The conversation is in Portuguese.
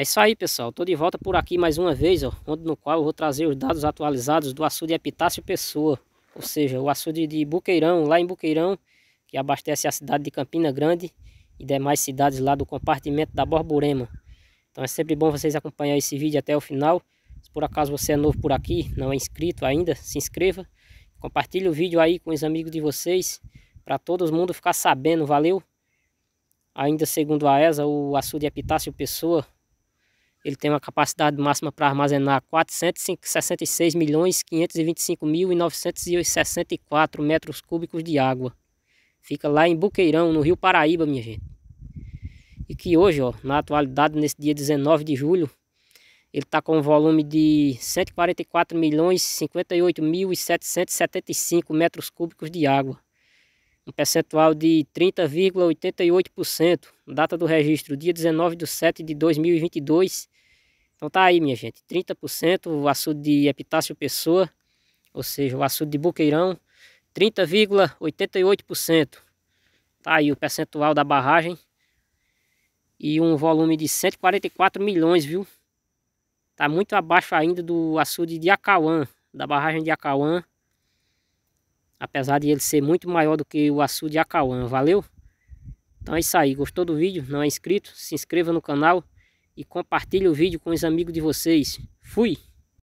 É isso aí, pessoal. estou de volta por aqui mais uma vez, ó, onde no qual eu vou trazer os dados atualizados do açude Epitácio Pessoa, ou seja, o açude de Buqueirão, lá em Buqueirão, que abastece a cidade de Campina Grande e demais cidades lá do compartimento da Borborema. Então é sempre bom vocês acompanhar esse vídeo até o final. Se por acaso você é novo por aqui, não é inscrito ainda, se inscreva. Compartilhe o vídeo aí com os amigos de vocês, para todo mundo ficar sabendo, valeu? Ainda segundo a ESA, o açude Epitácio Pessoa ele tem uma capacidade máxima para armazenar 466 milhões 525.964 metros cúbicos de água. Fica lá em Buqueirão, no Rio Paraíba, minha gente. E que hoje, ó, na atualidade, nesse dia 19 de julho, ele está com um volume de 144 milhões 58.775 metros cúbicos de água um percentual de 30,88%, data do registro, dia 19 de 7 de 2022. Então tá aí, minha gente, 30% o açude de Epitácio Pessoa, ou seja, o açude de Boqueirão, 30,88%. Tá aí o percentual da barragem e um volume de 144 milhões, viu? Tá muito abaixo ainda do açude de Acauã, da barragem de Acauã, Apesar de ele ser muito maior do que o açúcar de Acauã, valeu? Então é isso aí, gostou do vídeo? Não é inscrito? Se inscreva no canal e compartilhe o vídeo com os amigos de vocês. Fui!